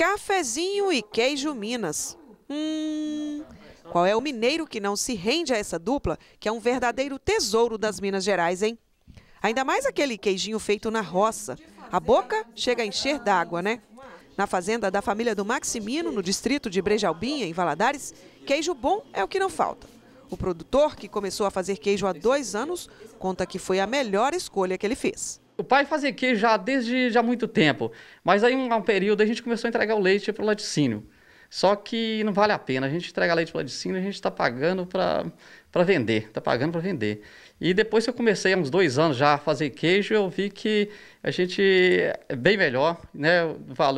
Cafezinho e queijo Minas. Hum. Qual é o mineiro que não se rende a essa dupla, que é um verdadeiro tesouro das Minas Gerais, hein? Ainda mais aquele queijinho feito na roça. A boca chega a encher d'água, né? Na fazenda da família do Maximino, no distrito de Brejalbinha, em Valadares, queijo bom é o que não falta. O produtor, que começou a fazer queijo há dois anos, conta que foi a melhor escolha que ele fez. O pai fazia queijo já desde já muito tempo. Mas aí, um, um período, a gente começou a entregar o leite para o laticínio. Só que não vale a pena. A gente entrega leite para o laticínio, a gente está pagando para vender. Está pagando para vender. E depois que eu comecei, há uns dois anos já, a fazer queijo, eu vi que a gente é bem melhor, né?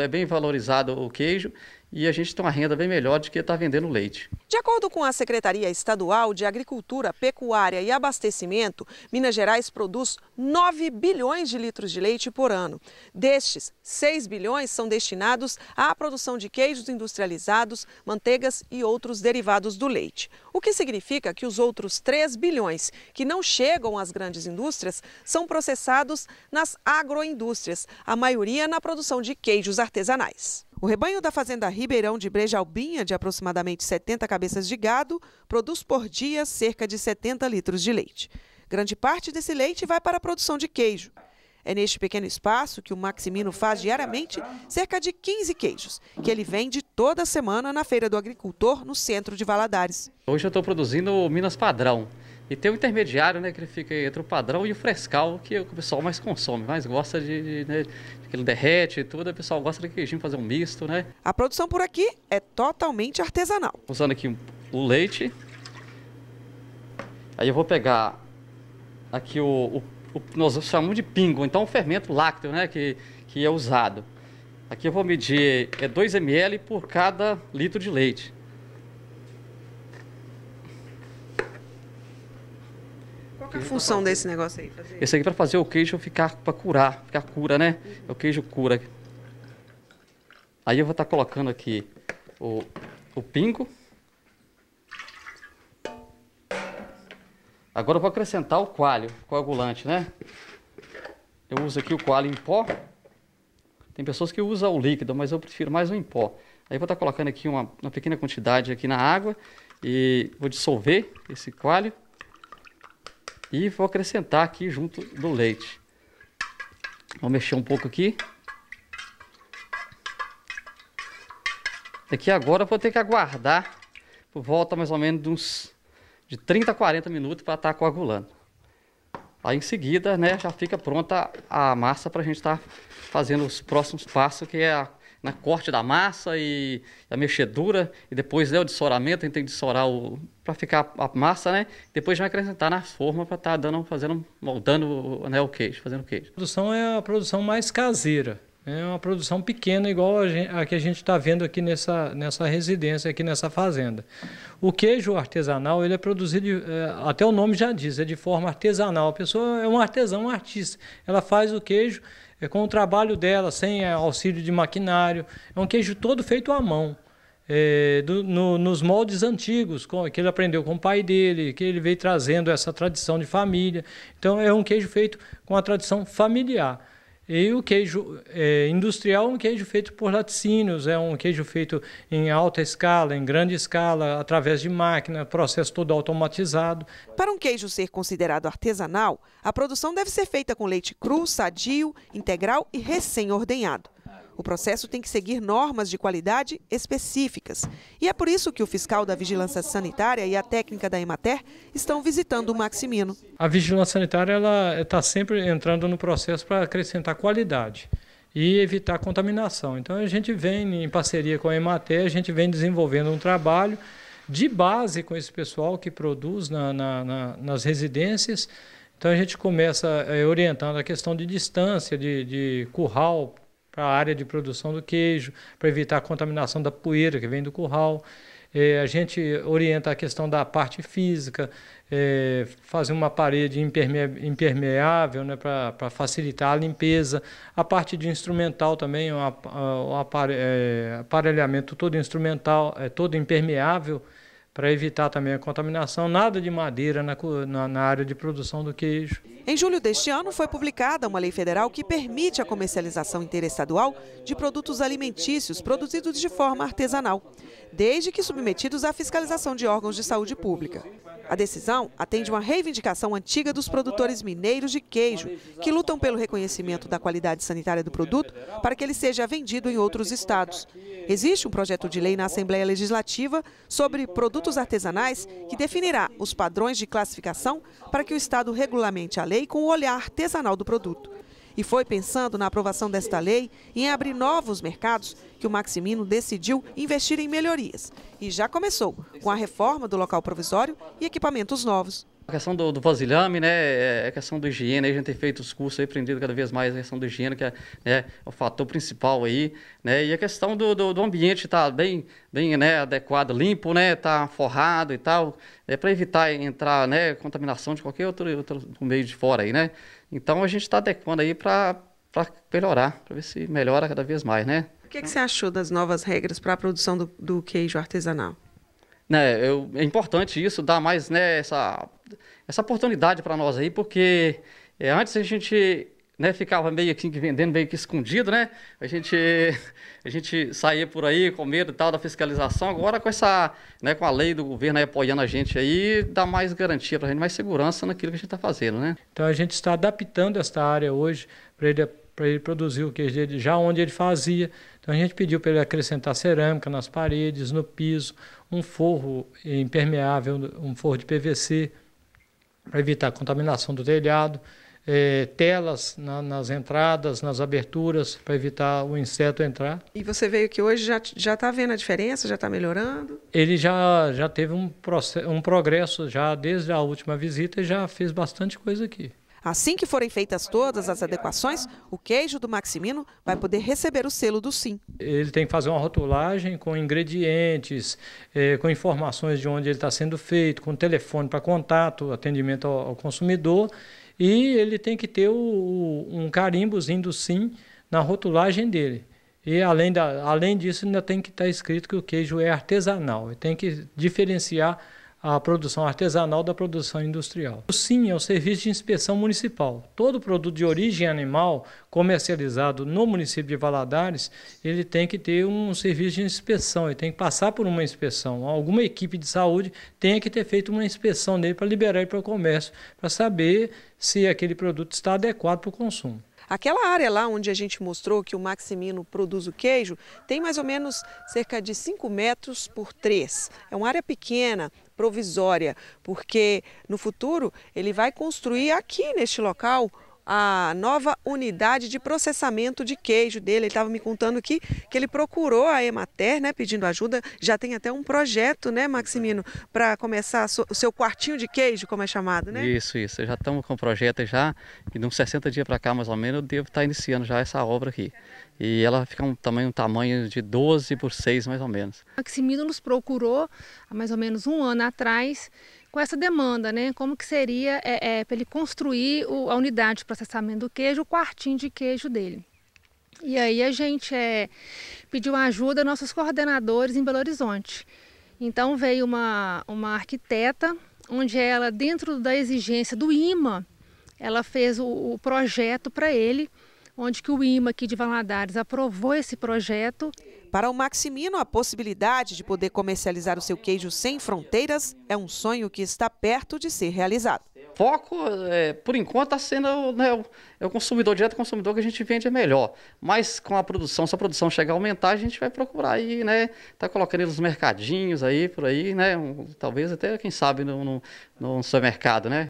É bem valorizado o queijo e a gente tem uma renda bem melhor do que estar tá vendendo leite. De acordo com a Secretaria Estadual de Agricultura, Pecuária e Abastecimento, Minas Gerais produz 9 bilhões de litros de leite por ano. Destes, 6 bilhões são destinados à produção de queijos industrializados, manteigas e outros derivados do leite. O que significa que os outros 3 bilhões que não chegam às grandes indústrias são processados nas agroindústrias, a maioria na produção de queijos artesanais. O rebanho da Fazenda Ribeirão de Brejalbinha, de aproximadamente 70 cabeças de gado, produz por dia cerca de 70 litros de leite. Grande parte desse leite vai para a produção de queijo. É neste pequeno espaço que o Maximino faz diariamente cerca de 15 queijos, que ele vende toda semana na Feira do Agricultor, no centro de Valadares. Hoje eu estou produzindo Minas Padrão, e tem o intermediário, né, que ele fica entre o padrão e o frescal, é que o pessoal mais consome, mais gosta de, de, né, de que ele derrete e tudo, o pessoal gosta de queijinho fazer um misto, né? A produção por aqui é totalmente artesanal. Usando aqui o leite, aí eu vou pegar aqui o, o, o nós chamamos de pingo, então o é fermento lácteo, né, que, que é usado. Aqui eu vou medir é 2 ml por cada litro de leite. Qual a função desse negócio aí? Fazer? Esse aqui é para fazer o queijo ficar, para curar, ficar cura, né? Uhum. O queijo cura. Aí eu vou estar tá colocando aqui o, o pingo. Agora eu vou acrescentar o coalho, coagulante, né? Eu uso aqui o coalho em pó. Tem pessoas que usam o líquido, mas eu prefiro mais o em pó. Aí eu vou estar tá colocando aqui uma, uma pequena quantidade aqui na água e vou dissolver esse coalho. E vou acrescentar aqui junto do leite. Vou mexer um pouco aqui. Daqui agora eu vou ter que aguardar por volta mais ou menos de uns de 30 a 40 minutos para estar tá coagulando. Aí em seguida, né, já fica pronta a massa para a gente estar tá fazendo os próximos passos, que é a na né, corte da massa e a mexedura, e depois né, o dessoramento, a gente tem que dessorar para ficar a massa, né? Depois vai acrescentar na forma para estar tá dando, fazendo, moldando né, o queijo, fazendo o queijo. A produção é a produção mais caseira. É uma produção pequena, igual a, gente, a que a gente está vendo aqui nessa, nessa residência, aqui nessa fazenda. O queijo artesanal, ele é produzido, é, até o nome já diz, é de forma artesanal. A pessoa é um artesão, um artista. Ela faz o queijo é, com o trabalho dela, sem auxílio de maquinário. É um queijo todo feito à mão. É, do, no, nos moldes antigos, com, que ele aprendeu com o pai dele, que ele veio trazendo essa tradição de família. Então, é um queijo feito com a tradição familiar. E o queijo é, industrial é um queijo feito por laticínios, é um queijo feito em alta escala, em grande escala, através de máquina, processo todo automatizado. Para um queijo ser considerado artesanal, a produção deve ser feita com leite cru, sadio, integral e recém-ordenhado. O processo tem que seguir normas de qualidade específicas. E é por isso que o fiscal da Vigilância Sanitária e a técnica da Emater estão visitando o Maximino. A Vigilância Sanitária ela está eh, sempre entrando no processo para acrescentar qualidade e evitar contaminação. Então a gente vem em parceria com a Emater, a gente vem desenvolvendo um trabalho de base com esse pessoal que produz na, na, na, nas residências. Então a gente começa eh, orientando a questão de distância, de, de curral para a área de produção do queijo, para evitar a contaminação da poeira que vem do curral. É, a gente orienta a questão da parte física, é, fazer uma parede impermeável né, para facilitar a limpeza. A parte de instrumental também, o é, aparelhamento todo instrumental, é todo impermeável, para evitar também a contaminação, nada de madeira na, na, na, área de produção do queijo. Em julho deste ano, foi publicada uma lei federal que permite a comercialização interestadual de produtos alimentícios produzidos de forma artesanal, desde que submetidos à fiscalização de órgãos de saúde pública. A decisão atende uma reivindicação antiga dos produtores mineiros de queijo, que lutam pelo reconhecimento da qualidade sanitária do produto para que ele seja vendido em outros estados. Existe um projeto de lei na Assembleia Legislativa sobre produtos artesanais que definirá os padrões de classificação para que o Estado regulamente a lei com o olhar artesanal do produto. E foi pensando na aprovação desta lei e em abrir novos mercados que o Maximino decidiu investir em melhorias. E já começou com a reforma do local provisório e equipamentos novos. A questão do, do vasilhame, né, é, é a questão do higiene, a gente tem feito os cursos aí, aprendido cada vez mais a questão do higiene, que é né, é o fator principal aí, né, e a questão do, do, do ambiente estar tá bem, bem né, adequado, limpo, né, tá forrado e tal, é para evitar entrar, né, contaminação de qualquer outro, outro meio de fora aí, né. Então a gente está adequando aí para melhorar, para ver se melhora cada vez mais, né. O que, que você achou das novas regras para a produção do, do queijo artesanal? né, eu, é importante isso, dar mais né, essa, essa oportunidade para nós aí, porque é, antes a gente né, ficava meio que vendendo, meio que escondido, né? A gente, a gente saía por aí com medo e tal da fiscalização. Agora com essa, né, com a lei do governo aí, apoiando a gente aí, dá mais garantia para a gente, mais segurança naquilo que a gente está fazendo, né? Então a gente está adaptando esta área hoje para ele para ele produzir o que ele já onde ele fazia. Então a gente pediu para ele acrescentar cerâmica nas paredes, no piso, um forro impermeável, um forro de PVC, para evitar a contaminação do telhado, é, telas na, nas entradas, nas aberturas, para evitar o inseto entrar. E você veio que hoje já está vendo a diferença, já está melhorando? Ele já, já teve um, um progresso já desde a última visita e já fez bastante coisa aqui. Assim que forem feitas todas as adequações, o queijo do Maximino vai poder receber o selo do Sim. Ele tem que fazer uma rotulagem com ingredientes, eh, com informações de onde ele está sendo feito, com telefone para contato, atendimento ao, consumidor. E ele tem que ter um carimbozinho do Sim na rotulagem dele. E além, da, além disso, ainda tem que estar escrito que o queijo é artesanal. Tem que diferenciar a produção artesanal da produção industrial. O SIM é o Serviço de Inspeção Municipal. Todo produto de origem animal comercializado no município de Valadares, ele tem que ter um serviço de inspeção, ele tem que passar por uma inspeção. Alguma equipe de saúde tem que ter feito uma inspeção dele para liberar ele para o comércio, para saber se aquele produto está adequado para o consumo. Aquela área lá onde a gente mostrou que o Maximino produz o queijo tem mais ou menos cerca de 5 metros por 3. É uma área pequena, provisória, porque no futuro ele vai construir aqui neste local a nova unidade de processamento de queijo dele. Ele estava me contando que, que ele procurou a Emater, né, pedindo ajuda. Já tem até um projeto, né, Maximino, para começar o seu quartinho de queijo, como é chamado, né? Isso, isso. Já estamos com o projeto já, e uns 60 dias para cá, mais ou menos, eu devo estar tá iniciando já essa obra aqui e ela fica um tamanho, um tamanho de 12 por 6 mais ou menos. Maximino nos procurou há mais ou menos um ano atrás com essa demanda, né? Como que seria é, é, para ele construir o, a unidade de processamento do queijo, o quartinho de queijo dele. E aí a gente é, pediu ajuda aos nossos coordenadores em Belo Horizonte. Então veio uma, uma arquiteta, onde ela, dentro da exigência do IMA, ela fez o, o projeto para ele onde que o IMA aqui de Valadares aprovou esse projeto. Para o Maximino, a possibilidade de poder comercializar o seu queijo sem fronteiras é um sonho que está perto de ser realizado. Foco, é, por enquanto, está sendo né, o, é o consumidor direto, o consumidor que a gente vende é melhor. Mas com a produção, se a produção chegar a aumentar, a gente vai procurar aí, né? Tá colocando nos mercadinhos aí, por aí, né? Um, talvez até, quem sabe, no, no, no supermercado, né?